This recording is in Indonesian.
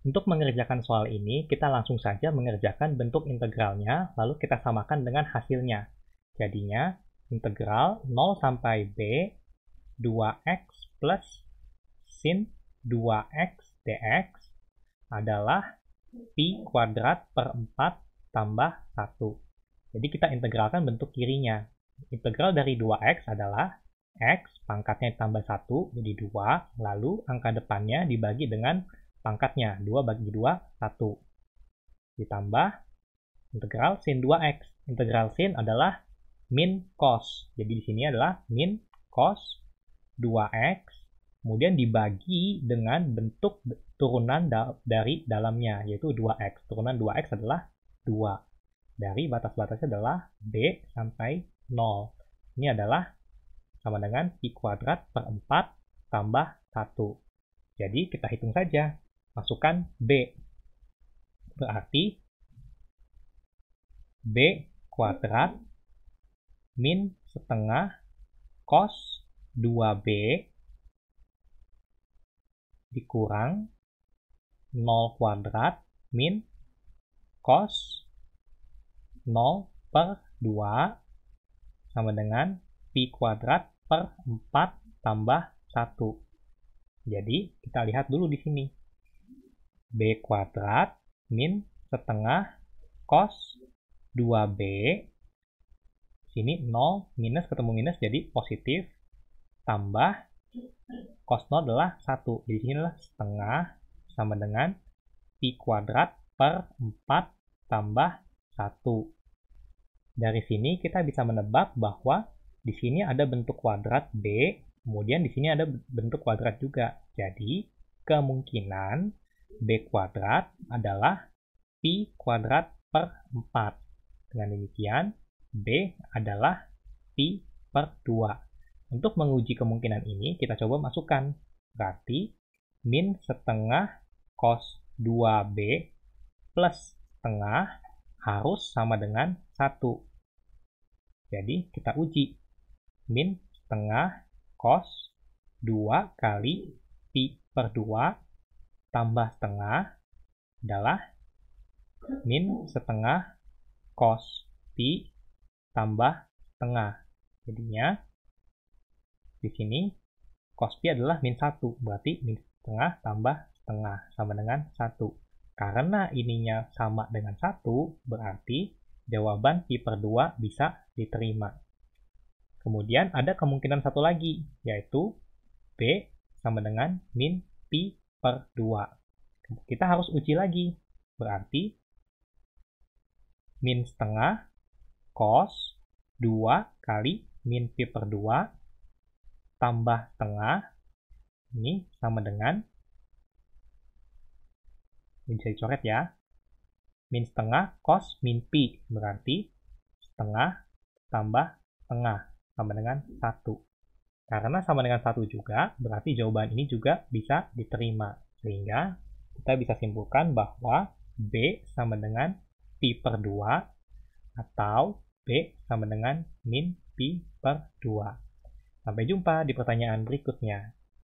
Untuk mengerjakan soal ini, kita langsung saja mengerjakan bentuk integralnya, lalu kita samakan dengan hasilnya. Jadinya, integral 0 sampai B 2x plus sin 2x dx adalah pi kuadrat per 4 tambah 1. Jadi kita integralkan bentuk kirinya. Integral dari 2x adalah x pangkatnya tambah 1 jadi 2, lalu angka depannya dibagi dengan pangkatnya 2 bagi 2 1 ditambah integral sin 2x integral sin adalah min cos jadi di sini adalah min cos 2x kemudian dibagi dengan bentuk turunan da dari dalamnya yaitu 2x turunan 2x adalah 2 dari batas-batasnya adalah b sampai 0 ini adalah sama dengan pi kuadrat per 4 tambah 1. Jadi kita hitung saja masukkan B. Berarti B kuadrat min setengah cos 2B dikurang 0 kuadrat min cos 0 per 2 sama dengan pi kuadrat per 4 tambah 1. Jadi kita lihat dulu di sini. B kuadrat min setengah cos 2B sini 0 minus ketemu minus jadi positif tambah cos 0 adalah 1 jadi sini adalah setengah sama dengan pi kuadrat per 4 tambah 1 dari sini kita bisa menebak bahwa di sini ada bentuk kuadrat B kemudian di sini ada bentuk kuadrat juga jadi kemungkinan B kuadrat adalah pi kuadrat per 4. Dengan demikian, B adalah pi per 2. Untuk menguji kemungkinan ini, kita coba masukkan. Berarti, min setengah cos 2B plus setengah harus sama dengan 1. Jadi, kita uji. Min setengah cos 2 kali pi per 2 tambah setengah adalah min setengah cos pi tambah setengah. Jadinya di sini cos pi adalah min 1, berarti min setengah tambah setengah sama dengan 1. Karena ininya sama dengan 1, berarti jawaban pi per 2 bisa diterima. Kemudian ada kemungkinan satu lagi, yaitu B sama dengan min pi per 2. Kita harus uji lagi. Berarti min setengah cos 2 kali min pi per 2 tambah setengah ini sama dengan ini bisa dicoret ya min setengah cos min pi berarti setengah tambah setengah sama dengan 1 karena sama dengan satu juga, berarti jawaban ini juga bisa diterima. Sehingga kita bisa simpulkan bahwa B sama dengan pi per 2 atau B sama dengan min pi per 2. Sampai jumpa di pertanyaan berikutnya.